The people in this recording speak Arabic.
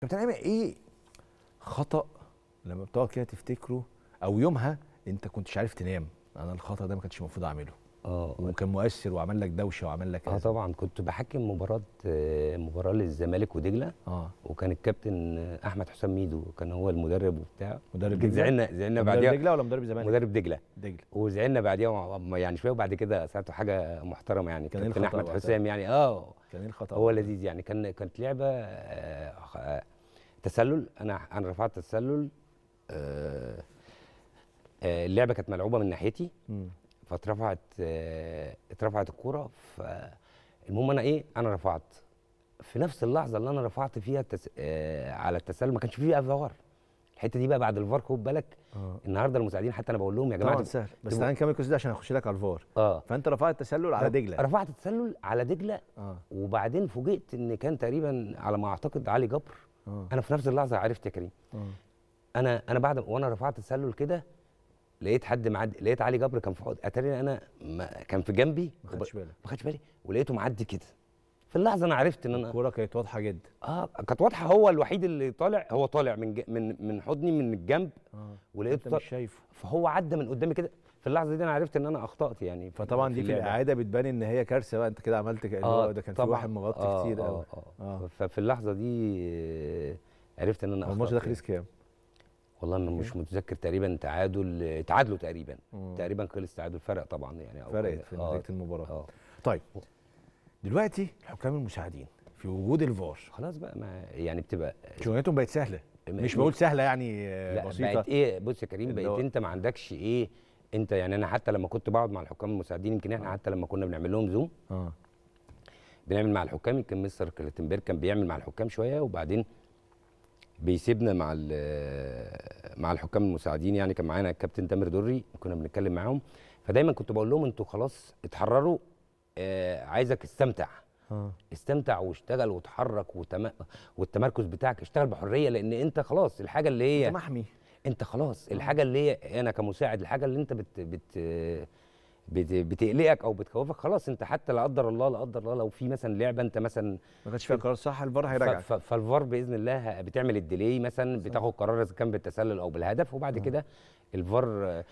كابتن ايمن ايه خطا لما بتقعد كده تفتكره او يومها انت كنتش عارف تنام انا الخطا ده ما كانش المفروض اعمله اه وكان مؤثر وعمل لك دوشه وعمل لك اه طبعا كنت بحكم مباراه آه، مباراه للزمالك ودجله اه وكان الكابتن آه، احمد حسام ميدو كان هو المدرب وبتاع مدرب دجله زعلنا زعلنا بعديها مدرب دجله ولا مدرب الزمالك مدرب دجله دجله وزعلنا بعديها يعني شويه وبعد كده ساعته حاجه محترمه يعني كان الكابتن إيه احمد حسام يعني اه كان ايه الخطا هو لذيذ يعني كان كانت لعبه آه آه تسلل انا انا رفعت تسلل آه،, آه اللعبه كانت ملعوبه من ناحيتي فاترفعت آه، اترفعت الكوره فالمهم انا ايه انا رفعت في نفس اللحظه اللي انا رفعت فيها التس... آه على التسلل ما كانش فيه فار الحته دي بقى بعد الفار خد بالك آه. النهارده المساعدين حتى انا بقول لهم يا جماعه طبعا سهل بس تعالى نكمل القصه دي عشان اخش لك على الفار اه فانت رفعت التسلل على دجله رفعت التسلل على دجله آه. وبعدين فوجئت ان كان تقريبا على ما اعتقد علي جبر آه. انا في نفس اللحظه عرفت يا كريم آه. انا انا بعد وانا رفعت التسلل كده لقيت حد معدي لقيت علي جبر كان في حوض اتاري انا ما كان في جنبي ما خدش بالي ما خدش بالي ولقيته معدي كده في اللحظه انا عرفت ان انا الكوره كانت واضحه جدا اه كانت واضحه هو الوحيد اللي طالع هو طالع من ج... من من حضني من الجنب آه. ولقيته طالع مش شايفه فهو عدى من قدامي كده في اللحظه دي انا عرفت ان انا اخطات يعني فطبعا دي في الاعاده بتبان ان هي كارثه بقى انت كده عملت كأنه آه ده كان في واحد مغطي آه كتير آه, آه, آه, آه, ففي اللحظه دي عرفت ان انا اخطات الماتش ده خلص يعني. كام؟ والله انا مش متذكر تقريبا تعادل تعادلوا تقريبا مم. تقريبا خلص تعادل فرق طبعا يعني فرقت في نتيجه آه. المباراه آه. طيب دلوقتي الحكام المساعدين في وجود الفار خلاص بقى ما يعني بتبقى شغلتهم بقت سهله مش بقول سهله يعني آه، لا بسيطه بقت ايه بص يا كريم بقيت انت ما عندكش ايه انت يعني انا حتى لما كنت بقعد مع الحكام المساعدين يمكن احنا آه. حتى لما كنا بنعمل لهم زوم اه بنعمل مع الحكام يمكن مستر كلاتنبرج كان بيعمل مع الحكام شويه وبعدين بيسيبنا مع مع الحكام المساعدين يعني كان معانا الكابتن تامر دري كنا بنتكلم معاهم فدايما كنت بقول لهم انتوا خلاص اتحرروا آه عايزك استمتع آه. استمتع واشتغل وتحرك وتم... والتمركز بتاعك اشتغل بحريه لان انت خلاص الحاجه اللي هي انت محمي انت خلاص آه. الحاجه اللي هي انا كمساعد الحاجه اللي انت بت, بت... بتقلقك او بتخوفك خلاص انت حتى لا قدر الله لا قدر الله لو في مثلا لعبه انت مثلا ما كانش فيها قرار صح الفار هيراجعك فالفار باذن الله بتعمل الديلي مثلا بتاخد قرار اذا كان بالتسلل او بالهدف وبعد كده الفار